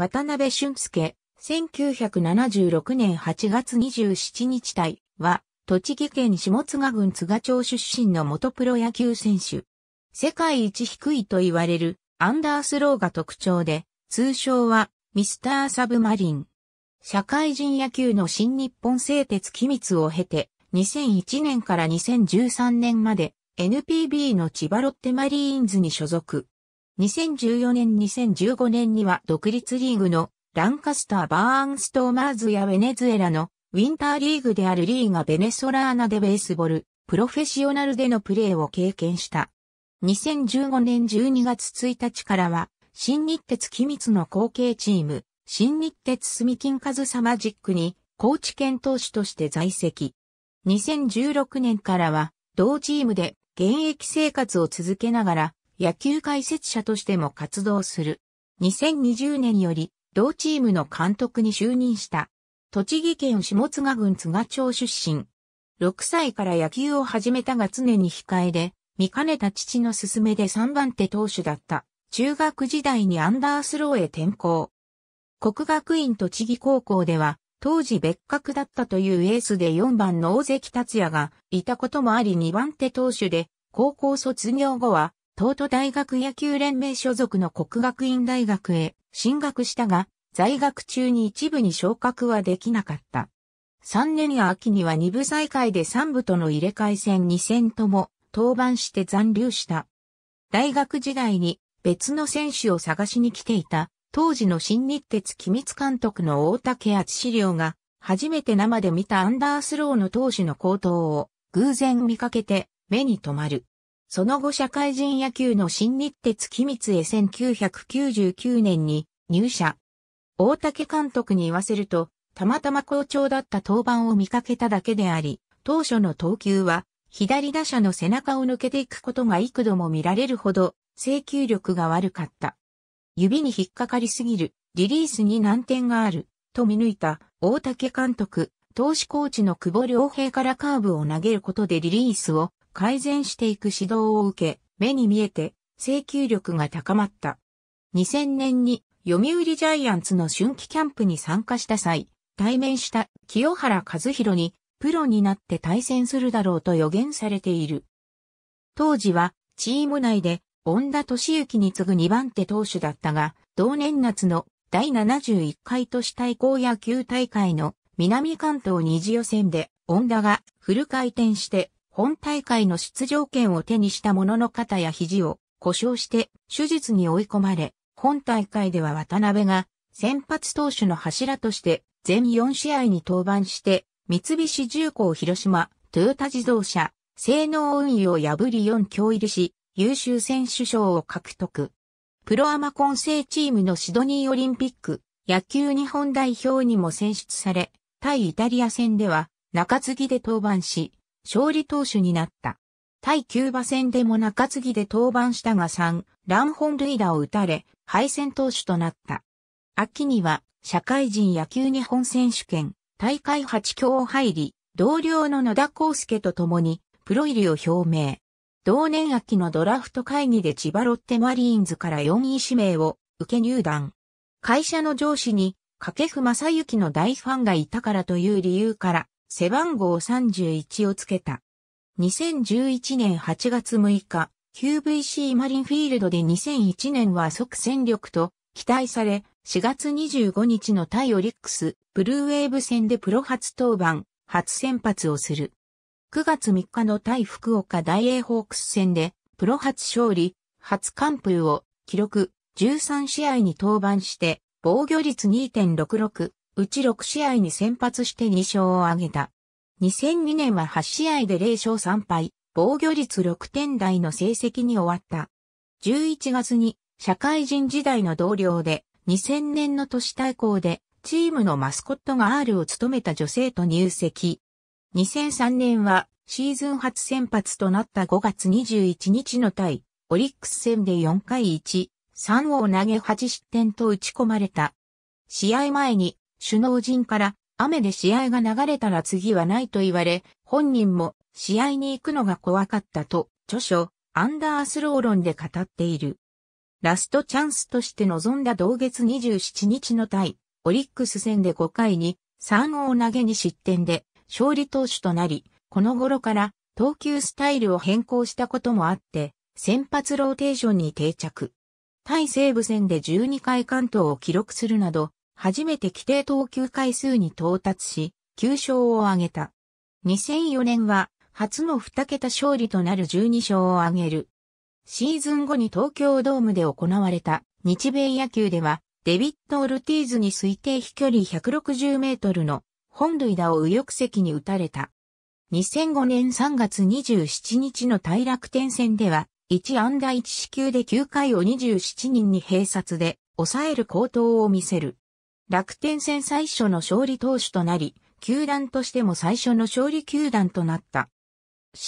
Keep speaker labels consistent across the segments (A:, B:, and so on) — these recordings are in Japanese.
A: 渡辺俊介、1976年8月27日体は、栃木県下津賀郡津賀町出身の元プロ野球選手。世界一低いと言われるアンダースローが特徴で、通称はミスターサブマリン。社会人野球の新日本製鉄機密を経て、2001年から2013年まで NPB の千葉ロッテマリーンズに所属。2014年2015年には独立リーグのランカスター・バーンストーマーズやベネズエラのウィンターリーグであるリーガ・ベネソラーナでベースボール、プロフェッショナルでのプレーを経験した。2015年12月1日からは、新日鉄機密の後継チーム、新日鉄住金和サマジックに、高知県投手として在籍。2016年からは、同チームで現役生活を続けながら、野球解説者としても活動する。2020年より、同チームの監督に就任した。栃木県下津賀郡津賀町出身。6歳から野球を始めたが常に控えで、見かねた父の勧めで3番手投手だった。中学時代にアンダースローへ転校。国学院栃木高校では、当時別格だったというエースで4番の大関達也がいたこともあり2番手投手で、高校卒業後は東都大学野球連盟所属の国学院大学へ進学したが、在学中に一部に昇格はできなかった。3年や秋には2部再開で3部との入れ替え戦2戦とも登板して残留した。大学時代に別の選手を探しに来ていた当時の新日鉄機密監督の大竹厚資料が初めて生で見たアンダースローの投手の高動を偶然見かけて目に留まる。その後社会人野球の新日鉄機密へ1999年に入社。大竹監督に言わせると、たまたま好調だった登板を見かけただけであり、当初の投球は、左打者の背中を抜けていくことが幾度も見られるほど、制球力が悪かった。指に引っかかりすぎる、リリースに難点がある、と見抜いた大竹監督、投手コーチの久保良平からカーブを投げることでリリースを改善していく指導を受け、目に見えて請求力が高まった。2000年に読売ジャイアンツの春季キャンプに参加した際、対面した清原和弘にプロになって対戦するだろうと予言されている。当時はチーム内で恩田敏行に次ぐ2番手投手だったが、同年夏の第71回都市対抗野球大会の南関東二次予選で、恩田がフル回転して本大会の出場権を手にしたものの肩や肘を故障して手術に追い込まれ、本大会では渡辺が先発投手の柱として全4試合に登板して、三菱重工広島、トヨタ自動車、性能運輸を破り4強入りし、優秀選手賞を獲得。プロアマ混成チームのシドニーオリンピック、野球日本代表にも選出され、対イタリア戦では中継ぎで登板し、勝利投手になった。対キューバ戦でも中継ぎで登板したが3、乱本塁打を打たれ、敗戦投手となった。秋には、社会人野球日本選手権、大会8強を入り、同僚の野田康介と共に、プロ入りを表明。同年秋のドラフト会議で千葉ロッテマリーンズから4位指名を受け入団。会社の上司に、掛布正幸の大ファンがいたからという理由から、背番号31をつけた。2011年8月6日、QVC マリンフィールドで2001年は即戦力と期待され、4月25日の対オリックス、ブルーウェーブ戦でプロ初登板、初先発をする。9月3日の対福岡大英ホークス戦で、プロ初勝利、初完封を記録、13試合に登板して、防御率2.66、うち6試合に先発して2勝を挙げた。2002年は8試合で0勝3敗、防御率6点台の成績に終わった。11月に社会人時代の同僚で2000年の都市対抗でチームのマスコットが R を務めた女性と入籍。2003年はシーズン初先発となった5月21日の対オリックス戦で4回1、3を投げ8失点と打ち込まれた。試合前に首脳陣から雨で試合が流れたら次はないと言われ、本人も試合に行くのが怖かったと、著書、アンダースロー論で語っている。ラストチャンスとして臨んだ同月27日の対、オリックス戦で5回に3を投げに失点で勝利投手となり、この頃から投球スタイルを変更したこともあって、先発ローテーションに定着。対西部戦で12回関東を記録するなど、初めて規定投球回数に到達し、9勝を挙げた。2004年は、初の2桁勝利となる12勝を挙げる。シーズン後に東京ドームで行われた日米野球では、デビッド・オルティーズに推定飛距離160メートルの本塁打を右翼席に打たれた。2005年3月27日の大楽天戦では、1安打1四球で9回を27人に併殺で抑える高投を見せる。楽天戦最初の勝利投手となり、球団としても最初の勝利球団となった。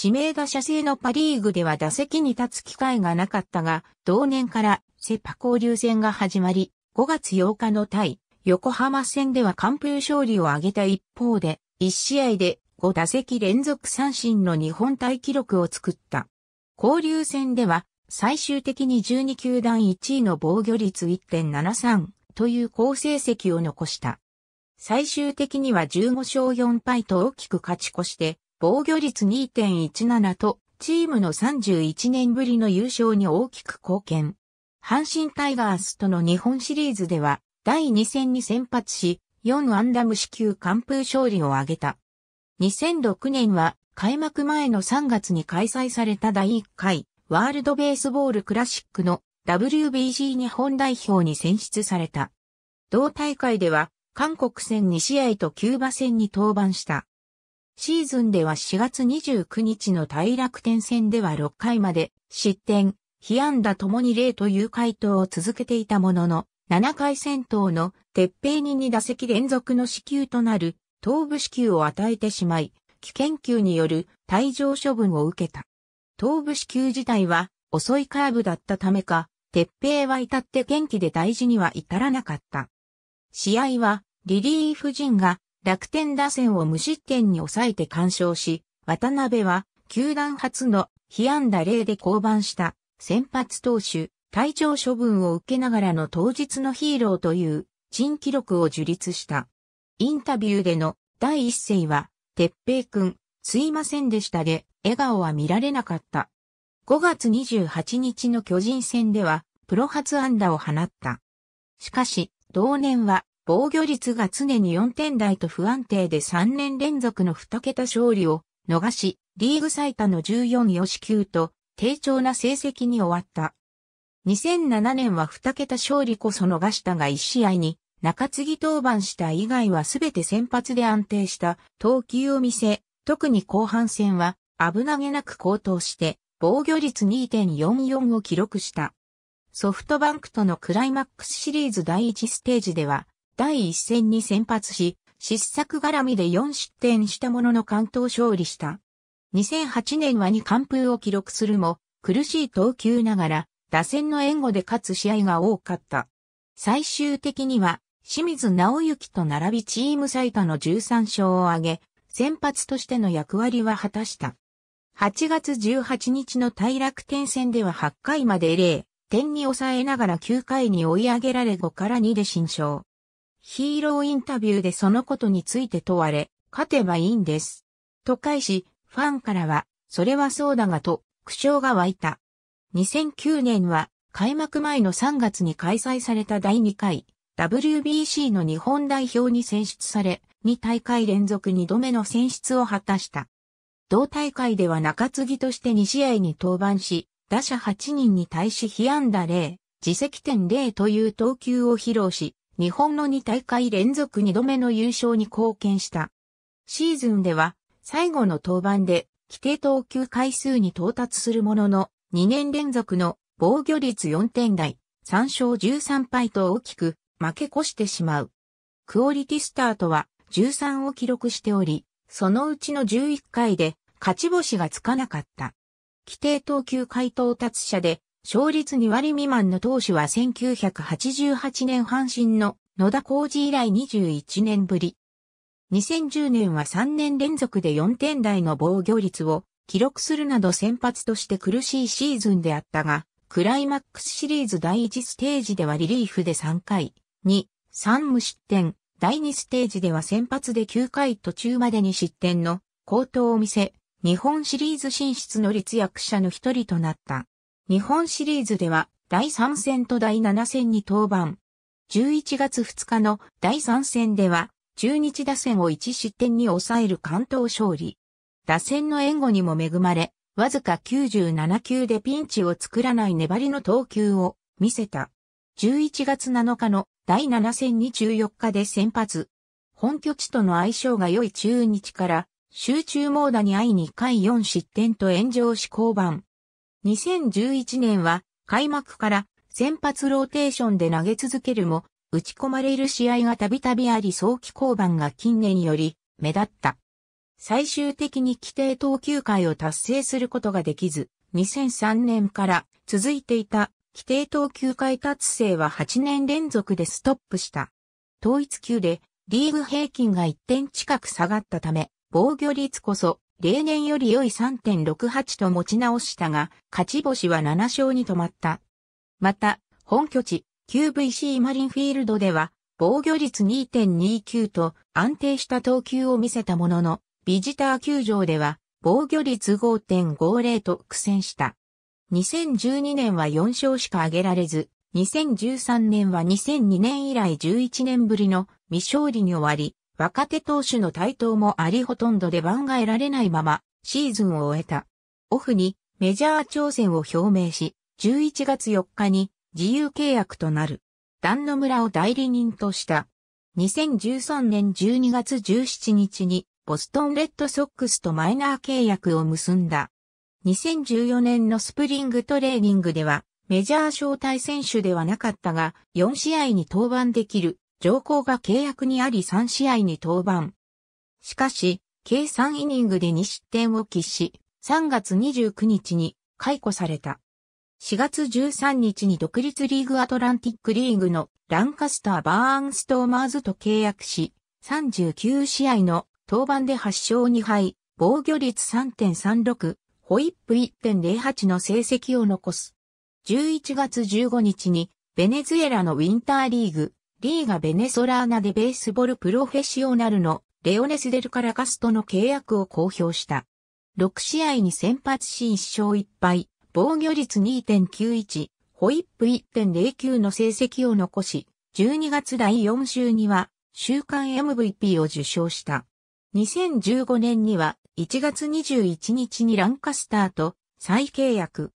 A: 指名打者制のパリーグでは打席に立つ機会がなかったが、同年からセパ交流戦が始まり、5月8日の対横浜戦では完封勝利を挙げた一方で、1試合で5打席連続三振の日本対記録を作った。交流戦では最終的に12球団1位の防御率1.73、という好成績を残した。最終的には15勝4敗と大きく勝ち越して、防御率2.17と、チームの31年ぶりの優勝に大きく貢献。阪神タイガースとの日本シリーズでは、第2戦に先発し、4ンダム支球完封勝利を挙げた。2006年は、開幕前の3月に開催された第1回、ワールドベースボールクラシックの WBC 日本代表に選出された。同大会では、韓国戦2試合とキューバ戦に登板した。シーズンでは4月29日の大楽天戦では6回まで失点、被安打ともに0という回答を続けていたものの、7回戦闘の鉄平に2打席連続の死球となる頭部死球を与えてしまい、危険球による退場処分を受けた。頭部死球自体は遅いカーブだったためか、鉄平は至って元気で大事には至らなかった。試合は、リリーフ陣が楽天打線を無失点に抑えて干渉し、渡辺は、球団初の被安打0で降板した先発投手、体調処分を受けながらの当日のヒーローという、珍記録を樹立した。インタビューでの第一声は、鉄平くん、すいませんでしたで、笑顔は見られなかった。5月28日の巨人戦では、プロ初安打を放った。しかし、同年は防御率が常に4点台と不安定で3年連続の2桁勝利を逃し、リーグ最多の14よしと低調な成績に終わった。2007年は2桁勝利こそ逃したが1試合に中継ぎ登板した以外は全て先発で安定した投球を見せ、特に後半戦は危なげなく高騰して防御率2.44を記録した。ソフトバンクとのクライマックスシリーズ第1ステージでは、第1戦に先発し、失策絡みで4失点したものの関東勝利した。2008年は2完封を記録するも、苦しい投球ながら、打線の援護で勝つ試合が多かった。最終的には、清水直之と並びチーム最多の13勝を挙げ、先発としての役割は果たした。8月18日の大楽天戦では8回まで0点に抑えながら9回に追い上げられ5から2で新勝。ヒーローインタビューでそのことについて問われ、勝てばいいんです。と返し、ファンからは、それはそうだがと、苦笑が湧いた。2009年は、開幕前の3月に開催された第2回、WBC の日本代表に選出され、2大会連続2度目の選出を果たした。同大会では中継ぎとして2試合に登板し、打者8人に対し被安打0、自責点0という投球を披露し、日本の2大会連続2度目の優勝に貢献した。シーズンでは、最後の登板で、規定投球回数に到達するものの、2年連続の防御率4点台、3勝13敗と大きく負け越してしまう。クオリティスタートは13を記録しており、そのうちの11回で勝ち星がつかなかった。規定投球回到達者で、勝率2割未満の投手は1988年阪神の野田浩二以来21年ぶり。2010年は3年連続で4点台の防御率を記録するなど先発として苦しいシーズンであったが、クライマックスシリーズ第1ステージではリリーフで3回、2、3無失点、第2ステージでは先発で9回途中までに失点の高騰を見せ、日本シリーズ進出の立役者の一人となった。日本シリーズでは第3戦と第7戦に登板。11月2日の第3戦では、中日打線を1失点に抑える関東勝利。打線の援護にも恵まれ、わずか97球でピンチを作らない粘りの投球を見せた。11月7日の第7戦に14日で先発。本拠地との相性が良い中日から集中ー打に会い2回4失点と炎上し降板。2011年は開幕から先発ローテーションで投げ続けるも、打ち込まれる試合がたびたびあり早期降板が近年より目立った。最終的に規定投球回を達成することができず、2003年から続いていた規定投球回達成は8年連続でストップした。統一級でリーグ平均が1点近く下がったため、防御率こそ、例年より良い3.68と持ち直したが、勝ち星は7勝に止まった。また、本拠地、QVC マリンフィールドでは、防御率2.29と安定した投球を見せたものの、ビジター球場では防御率5.50と苦戦した。2012年は4勝しか挙げられず、2013年は2002年以来11年ぶりの未勝利に終わり、若手投手の台頭もありほとんど出番が得られないまま、シーズンを終えた。オフにメジャー挑戦を表明し、11月4日に自由契約となる。段野村を代理人とした。2013年12月17日にボストンレッドソックスとマイナー契約を結んだ。2014年のスプリングトレーニングではメジャー招待選手ではなかったが4試合に登板できる上皇が契約にあり3試合に登板。しかし、計3イニングで2失点を喫し、3月29日に解雇された。4月13日に独立リーグアトランティックリーグのランカスター・バーンストーマーズと契約し、39試合の登板で8勝2敗、防御率3.36、ホイップ1.08の成績を残す。11月15日にベネズエラのウィンターリーグリーガ・ベネソラーナ・でベースボール・プロフェッショナルのレオネス・デル・カラカスとの契約を公表した。6試合に先発し1勝1敗、防御率2.91、ホイップ1.09の成績を残し、12月第4週には週間 MVP を受賞した。2015年には1月21日にランカスターと再契約。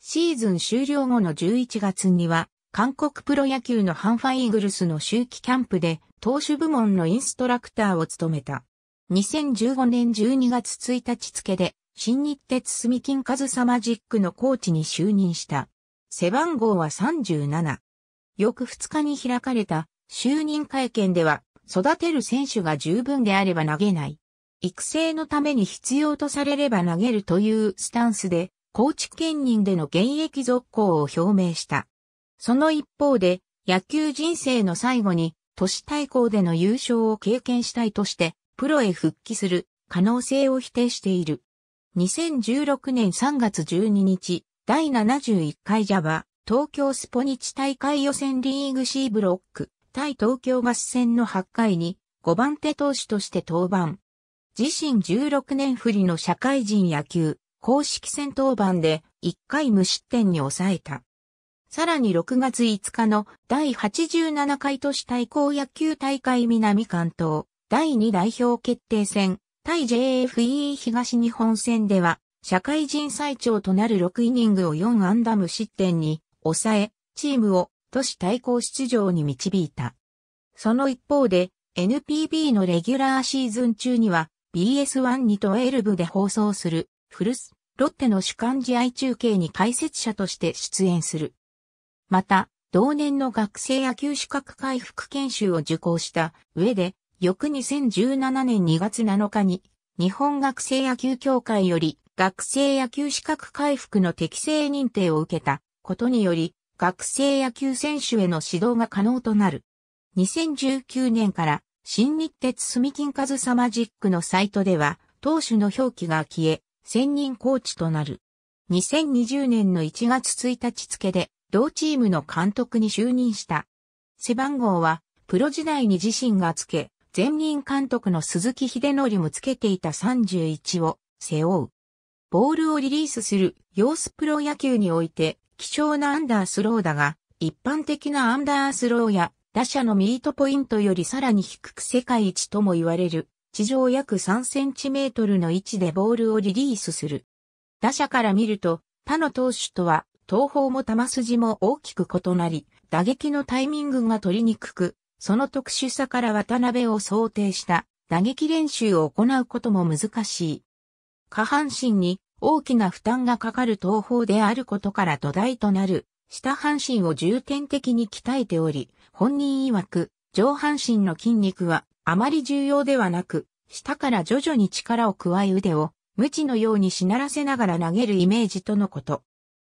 A: シーズン終了後の11月には韓国プロ野球のハンファイーグルスの周期キャンプで投手部門のインストラクターを務めた。2015年12月1日付で新日鉄住金和サマジックのコーチに就任した。背番号は37。翌2日に開かれた就任会見では育てる選手が十分であれば投げない。育成のために必要とされれば投げるというスタンスで、コーチ兼任での現役続行を表明した。その一方で、野球人生の最後に、都市対抗での優勝を経験したいとして、プロへ復帰する可能性を否定している。2016年3月12日、第71回ジャバ、東京スポニチ大会予選リーグ C ブロック、対東京ガス戦の8回に、5番手投手として登板。自身16年振りの社会人野球、公式戦登板で1回無失点に抑えた。さらに6月5日の第87回都市対抗野球大会南関東第2代表決定戦対 JFE 東日本戦では社会人最長となる6イニングを4安打無失点に抑えチームを都市対抗出場に導いた。その一方で NPB のレギュラーシーズン中には BS1 にとエルブで放送するフルスロッテの主観試合中継に解説者として出演する。また、同年の学生野球資格回復研修を受講した上で、翌2017年2月7日に、日本学生野球協会より学生野球資格回復の適正認定を受けたことにより、学生野球選手への指導が可能となる。2019年から新日鉄住金カズサマジックのサイトでは、投手の表記が消え、専任コーチとなる。2020年の1月1日付で、同チームの監督に就任した。背番号は、プロ時代に自身がつけ、前任監督の鈴木秀則もつけていた31を背負う。ボールをリリースする様子プロ野球において、貴重なアンダースローだが、一般的なアンダースローや打者のミートポイントよりさらに低く世界一とも言われる、地上約3センチメートルの位置でボールをリリースする。打者から見ると、他の投手とは投法も球筋も大きく異なり、打撃のタイミングが取りにくく、その特殊さから渡辺を想定した打撃練習を行うことも難しい。下半身に大きな負担がかかる投法であることから土台となる下半身を重点的に鍛えており、本人曰く上半身の筋肉はあまり重要ではなく、下から徐々に力を加え腕を無知のようにしならせながら投げるイメージとのこと。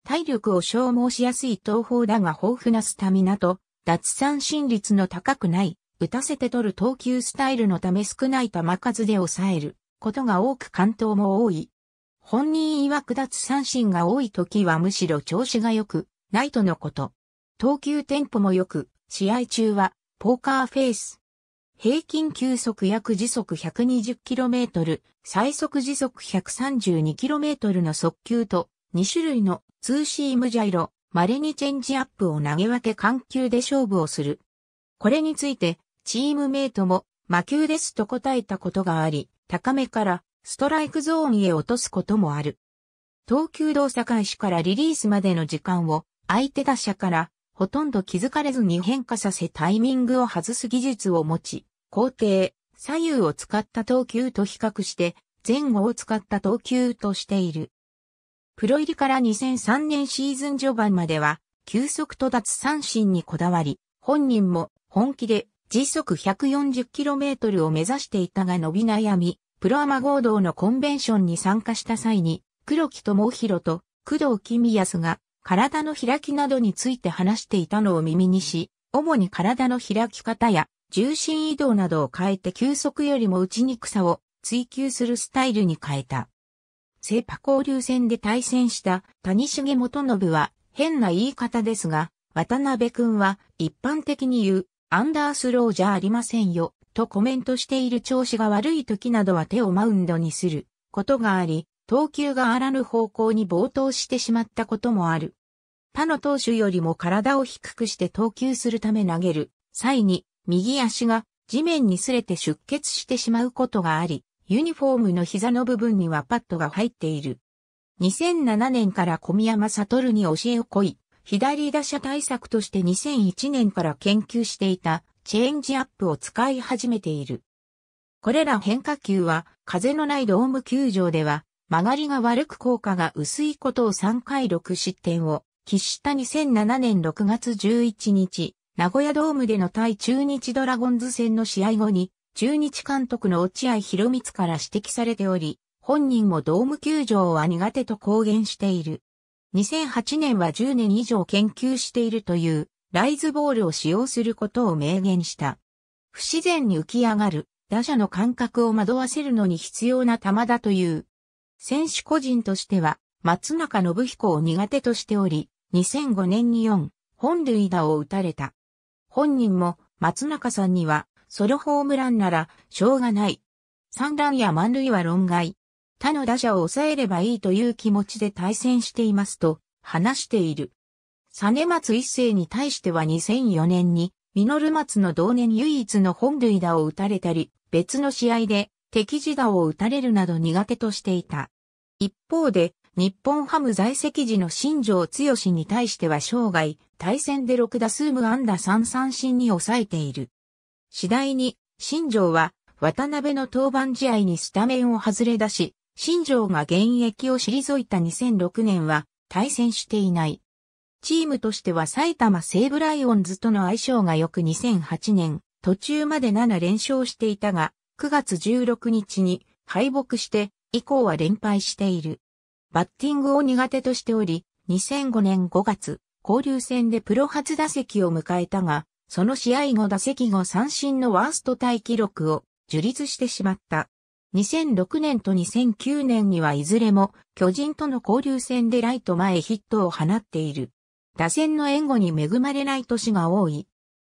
A: 体力を消耗しやすい投法だが豊富なスタミナと、脱三振率の高くない、打たせて取る投球スタイルのため少ない球数で抑えることが多く関東も多い。本人曰く脱三振が多い時はむしろ調子が良く、ないとのこと。投球テンポも良く、試合中はポーカーフェイス。平均球速約時速 120km、最速時速 132km の速球と2種類のツーシームジャイロ、稀にチェンジアップを投げ分け緩急で勝負をする。これについて、チームメイトも、魔球ですと答えたことがあり、高めからストライクゾーンへ落とすこともある。投球動作開始からリリースまでの時間を相手打者からほとんど気づかれずに変化させタイミングを外す技術を持ち、工程、左右を使った投球と比較して前後を使った投球としている。プロ入りから2003年シーズン序盤までは、急速と脱三振にこだわり、本人も本気で時速 140km を目指していたが伸び悩み、プロアマ合同のコンベンションに参加した際に、黒木智弘と工藤公康が体の開きなどについて話していたのを耳にし、主に体の開き方や重心移動などを変えて急速よりも打ちにくさを追求するスタイルに変えた。セーパ交流戦で対戦した谷重元信は変な言い方ですが、渡辺くんは一般的に言うアンダースローじゃありませんよとコメントしている調子が悪い時などは手をマウンドにすることがあり、投球があらぬ方向に冒頭してしまったこともある。他の投手よりも体を低くして投球するため投げる際に右足が地面に擦れて出血してしまうことがあり、ユニフォームの膝の部分にはパッドが入っている。2007年から小宮山悟に教えをこい、左打者対策として2001年から研究していたチェンジアップを使い始めている。これら変化球は風のないドーム球場では曲がりが悪く効果が薄いことを3回6失点を喫した2007年6月11日、名古屋ドームでの対中日ドラゴンズ戦の試合後に中日監督の落合博光から指摘されており、本人もドーム球場は苦手と公言している。2008年は10年以上研究しているというライズボールを使用することを明言した。不自然に浮き上がる打者の感覚を惑わせるのに必要な球だという。選手個人としては松中信彦を苦手としており、2005年に4本塁打を打たれた。本人も松中さんにはソロホームランなら、しょうがない。三乱や満塁は論外。他の打者を抑えればいいという気持ちで対戦していますと、話している。サネ松一世に対しては2004年に、ミノル松の同年唯一の本塁打を打たれたり、別の試合で敵地打を打たれるなど苦手としていた。一方で、日本ハム在籍時の新庄剛志に対しては生涯、対戦で6打数無安打3三振に抑えている。次第に、新庄は渡辺の登板試合にスタメンを外れ出し、新庄が現役を退いた2006年は対戦していない。チームとしては埼玉西武ライオンズとの相性が良く2008年、途中まで7連勝していたが、9月16日に敗北して、以降は連敗している。バッティングを苦手としており、2005年5月、交流戦でプロ初打席を迎えたが、その試合後打席後三振のワーストタイ記録を樹立してしまった。2006年と2009年にはいずれも巨人との交流戦でライト前ヒットを放っている。打線の援護に恵まれない年が多い。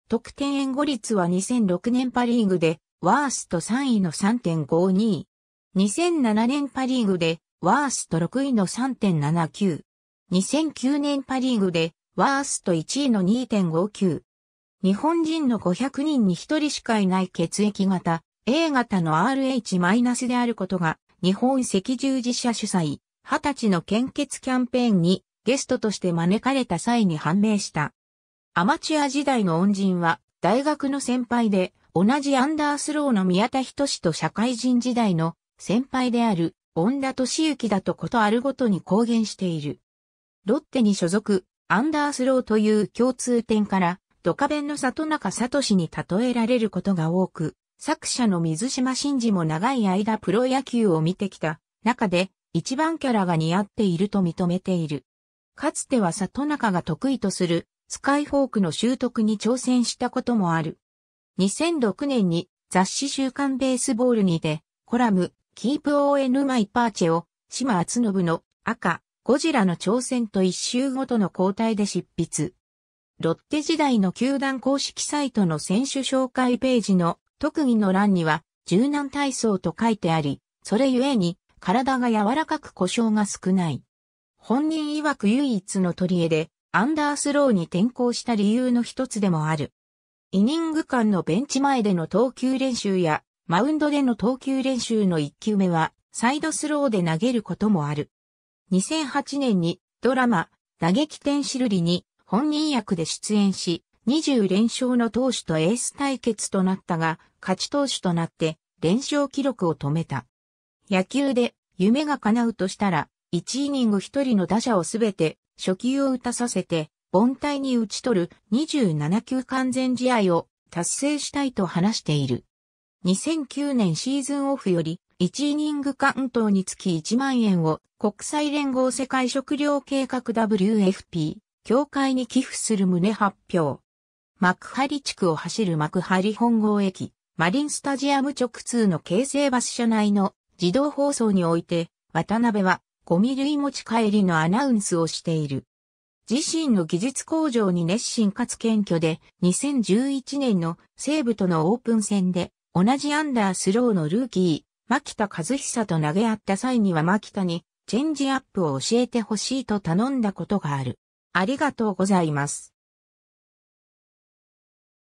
A: 得点援護率は2006年パリーグでワースト3位の3.52。2007年パリーグでワースト6位の3.79。2009年パリーグでワースト1位の2.59。日本人の500人に1人しかいない血液型 A 型の RH- であることが日本赤十字社主催20歳の献血キャンペーンにゲストとして招かれた際に判明した。アマチュア時代の恩人は大学の先輩で同じアンダースローの宮田仁と社会人時代の先輩である恩田敏幸だとことあるごとに公言している。ロッテに所属、アンダースローという共通点からドカベンの里中聡に例えられることが多く、作者の水島真嗣も長い間プロ野球を見てきた中で一番キャラが似合っていると認めている。かつては里中が得意とするスカイフォークの習得に挑戦したこともある。2006年に雑誌週刊ベースボールにてコラムキープ on マイパーチェを島厚信の赤ゴジラの挑戦と一周ごとの交代で執筆。ロッテ時代の球団公式サイトの選手紹介ページの特技の欄には柔軟体操と書いてあり、それゆえに体が柔らかく故障が少ない。本人曰く唯一の取り柄でアンダースローに転向した理由の一つでもある。イニング間のベンチ前での投球練習やマウンドでの投球練習の1球目はサイドスローで投げることもある。2008年にドラマ打撃天しるりに本人役で出演し、20連勝の投手とエース対決となったが、勝ち投手となって連勝記録を止めた。野球で夢が叶うとしたら、1イニング1人の打者をすべて初球を打たさせて、凡退に打ち取る27球完全試合を達成したいと話している。2009年シーズンオフより、1イニングカウントにつき1万円を国際連合世界食糧計画 WFP 教会に寄付する旨発表。幕張地区を走る幕張本郷駅、マリンスタジアム直通の京成バス車内の自動放送において、渡辺はゴミ類持ち帰りのアナウンスをしている。自身の技術向上に熱心かつ謙虚で、2011年の西部とのオープン戦で、同じアンダースローのルーキー、牧田和久と投げ合った際には牧田に、チェンジアップを教えてほしいと頼んだことがある。ありがとうございます。